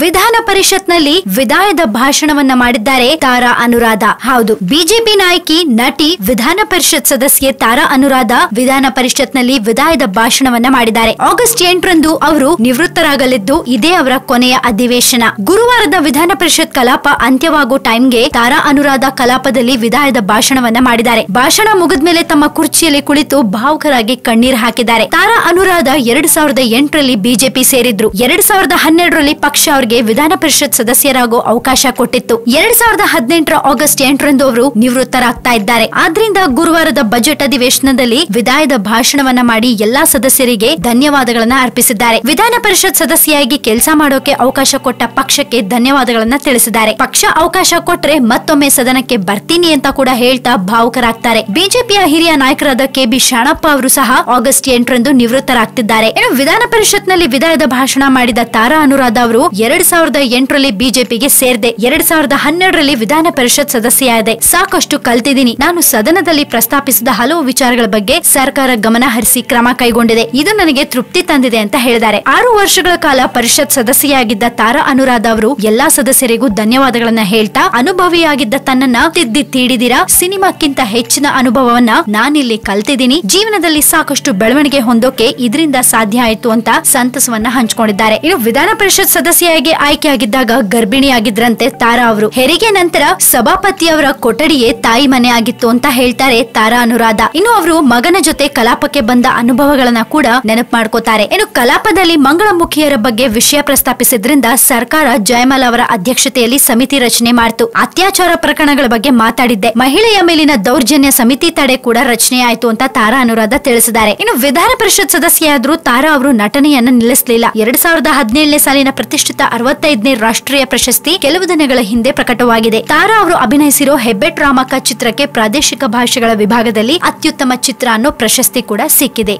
ವಿಧಾನ ಪರಿಷತ್ನಲ್ಲಿ ವಿದಾಯದ ಭಾಷಣವನ್ನ ಮಾಡಿದ್ದಾರೆ ತಾರಾ ಅನುರಾಧ ಹೌದು ಬಿಜೆಪಿ ನಾಯಕಿ ನಟಿ ವಿಧಾನ ಪರಿಷತ್ ಸದಸ್ಯೆ ತಾರಾ ಅನುರಾಧ ವಿಧಾನ ಪರಿಷತ್ನಲ್ಲಿ ವಿದಾಯದ ಭಾಷಣವನ್ನ ಮಾಡಿದ್ದಾರೆ ಆಗಸ್ಟ್ ಎಂಟರಂದು ಅವರು ನಿವೃತ್ತರಾಗಲಿದ್ದು ಇದೇ ಅವರ ಕೊನೆಯ ಅಧಿವೇಶನ ಗುರುವಾರದ ವಿಧಾನ ಪರಿಷತ್ ಕಲಾಪ ಅಂತ್ಯವಾಗುವ ಟೈಮ್ಗೆ ತಾರಾ ಅನುರಾಧ ಕಲಾಪದಲ್ಲಿ ವಿದಾಯದ ಭಾಷಣವನ್ನ ಮಾಡಿದ್ದಾರೆ ಭಾಷಣ ಮುಗಿದ ಮೇಲೆ ತಮ್ಮ ಕುರ್ಚಿಯಲ್ಲಿ ಕುಳಿತು ಭಾವುಕರಾಗಿ ಕಣ್ಣೀರು ಹಾಕಿದ್ದಾರೆ ತಾರಾ ಅನುರಾಧ ಎರಡ್ ಸಾವಿರದ ಎಂಟರಲ್ಲಿ ಬಿಜೆಪಿ ಸೇರಿದ್ರು ಎರಡ್ ಸಾವಿರದ ಹನ್ನೆರಡರಲ್ಲಿ ಪಕ್ಷ ಅವರಿಗೆ ವಿಧಾನ ಪರಿಷತ್ ಸದಸ್ಯರಾಗೋ ಅವಕಾಶ ಕೊಟ್ಟಿತ್ತು ಎರಡ್ ಸಾವಿರದ ಹದಿನೆಂಟರ ಆಗಸ್ಟ್ ಎಂಟರಂದು ಅವರು ನಿವೃತ್ತರಾಗ್ತಾ ಇದ್ದಾರೆ ಆದ್ರಿಂದ ಗುರುವಾರದ ಬಜೆಟ್ ಅಧಿವೇಶನದಲ್ಲಿ ವಿದಾಯದ ಭಾಷಣವನ್ನ ಮಾಡಿ ಎಲ್ಲಾ ಸದಸ್ಯರಿಗೆ ಧನ್ಯವಾದಗಳನ್ನ ಅರ್ಪಿಸಿದ್ದಾರೆ ವಿಧಾನ ಪರಿಷತ್ ಸದಸ್ಯರಾಗಿ ಕೆಲಸ ಮಾಡೋಕೆ ಅವಕಾಶ ಕೊಟ್ಟ ಪಕ್ಷಕ್ಕೆ ಧನ್ಯವಾದಗಳನ್ನ ತಿಳಿಸಿದ್ದಾರೆ ಪಕ್ಷ ಅವಕಾಶ ಕೊಟ್ರೆ ಮತ್ತೊಮ್ಮೆ ಸದನಕ್ಕೆ ಬರ್ತೀನಿ ಅಂತ ಕೂಡ ಹೇಳ್ತಾ ಭಾವುಕರಾಗ್ತಾರೆ ಬಿಜೆಪಿಯ ಹಿರಿಯ ನಾಯಕರಾದ ಕೆ ಬಿ ಶಾಣಪ್ಪ ಅವರು ಸಹ ಆಗಸ್ಟ್ ಎಂಟರಂದು ನಿವೃತ್ತರಾಗ್ತಿದ್ದಾರೆ ಇನ್ನು ವಿಧಾನ ಪರಿಷತ್ನಲ್ಲಿ ವಿದಾಯದ ಭಾಷಣ ಮಾಡಿದ ತಾರಾ ಅನುರಾಧ ಅವರು ಎರಡ್ ಸಾವಿರದ ಎಂಟರಲ್ಲಿ ಬಿಜೆಪಿಗೆ ಸೇರ್ದೆ ಎರಡ್ ಸಾವಿರದ ಹನ್ನೆರಡರಲ್ಲಿ ವಿಧಾನ ಪರಿಷತ್ ಸದಸ್ಯೆಯಾದೆ ಸಾಕಷ್ಟು ಕಲ್ತಿದ್ದೀನಿ ನಾನು ಸದನದಲ್ಲಿ ಪ್ರಸ್ತಾಪಿಸಿದ ಹಲವು ವಿಚಾರಗಳ ಬಗ್ಗೆ ಸರ್ಕಾರ ಗಮನ ಹರಿಸಿ ಕ್ರಮ ಕೈಗೊಂಡಿದೆ ಇದು ನನಗೆ ತೃಪ್ತಿ ತಂದಿದೆ ಅಂತ ಹೇಳಿದ್ದಾರೆ ಆರು ವರ್ಷಗಳ ಕಾಲ ಪರಿಷತ್ ಸದಸ್ಯೆಯಾಗಿದ್ದ ತಾರಾ ಅನುರಾಧ ಅವರು ಎಲ್ಲಾ ಸದಸ್ಯರಿಗೂ ಧನ್ಯವಾದಗಳನ್ನ ಹೇಳ್ತಾ ಅನುಭವಿಯಾಗಿದ್ದ ತನ್ನನ್ನ ತಿದ್ದಿ ತೀಡಿದಿರಾ ಸಿನಿಮಾಕ್ಕಿಂತ ಹೆಚ್ಚಿನ ಅನುಭವವನ್ನ ನಾನಿಲ್ಲಿ ಕಲ್ತಿದ್ದೀನಿ ಜೀವನದಲ್ಲಿ ಸಾಕಷ್ಟು ಬೆಳವಣಿಗೆ ಹೊಂದೋಕೆ ಇದರಿಂದ ಸಾಧ್ಯ ಆಯಿತು ಅಂತ ಸಂತಸವನ್ನ ಹಂಚಿಕೊಂಡಿದ್ದಾರೆ ಇನ್ನು ವಿಧಾನ ಪರಿಷತ್ ಸದಸ್ಯ ಆಗಿದ್ದಾಗ ಆಯ್ಕೆಯಾಗಿದ್ದಾಗ ಗರ್ಭಿಣಿಯಾಗಿದ್ರಂತೆ ತಾರಾ ಅವರು ಹೆರಿಗೆ ನಂತರ ಸಭಾಪತಿಯವರ ಕೊಠಡಿಯೇ ತಾಯಿ ಮನೆ ಆಗಿತ್ತು ಅಂತ ಹೇಳ್ತಾರೆ ತಾರಾ ಅನುರಾಧ ಇನ್ನು ಅವರು ಮಗನ ಜೊತೆ ಕಲಾಪಕ್ಕೆ ಬಂದ ಅನುಭವಗಳನ್ನ ಕೂಡ ನೆನಪು ಮಾಡ್ಕೋತಾರೆ ಇನ್ನು ಕಲಾಪದಲ್ಲಿ ಮಂಗಳಮುಖಿಯರ ಬಗ್ಗೆ ವಿಷಯ ಪ್ರಸ್ತಾಪಿಸಿದ್ರಿಂದ ಸರ್ಕಾರ ಜಯಮಾಲ ಅವರ ಅಧ್ಯಕ್ಷತೆಯಲ್ಲಿ ಸಮಿತಿ ರಚನೆ ಮಾಡಿತು ಅತ್ಯಾಚಾರ ಪ್ರಕರಣಗಳ ಬಗ್ಗೆ ಮಾತಾಡಿದ್ದೆ ಮಹಿಳೆಯ ಮೇಲಿನ ದೌರ್ಜನ್ಯ ಸಮಿತಿ ತಡೆ ಕೂಡ ರಚನೆಯಾಯಿತು ಅಂತ ತಾರಾ ಅನುರಾಧ ತಿಳಿಸಿದ್ದಾರೆ ಇನ್ನು ವಿಧಾನ ಪರಿಷತ್ ಸದಸ್ಯೆಯಾದರೂ ತಾರಾ ಅವರು ನಟನೆಯನ್ನ ನಿಲ್ಲಿಸಲಿಲ್ಲ ಎರಡ್ ಸಾವಿರದ ಹದಿನೇಳನೇ ಸಾಲಿನ ಪ್ರತಿಷ್ಠಿತ ಅರವತ್ತೈದನೇ ರಾಷ್ಟ್ರೀಯ ಪ್ರಶಸ್ತಿ ಕೆಲವು ದಿನಗಳ ಹಿಂದೆ ಪ್ರಕಟವಾಗಿದೆ ತಾರಾ ಅವರು ಅಭಿನಯಿಸಿರೋ ಹೆಬ್ಬೆಟ್ ರಾಮಕ್ಕ ಚಿತ್ರಕ್ಕೆ ಪ್ರಾದೇಶಿಕ ಭಾಷೆಗಳ ವಿಭಾಗದಲ್ಲಿ ಅತ್ಯುತ್ತಮ ಚಿತ್ರ ಅನ್ನೋ ಪ್ರಶಸ್ತಿ ಕೂಡ ಸಿಕ್ಕಿದೆ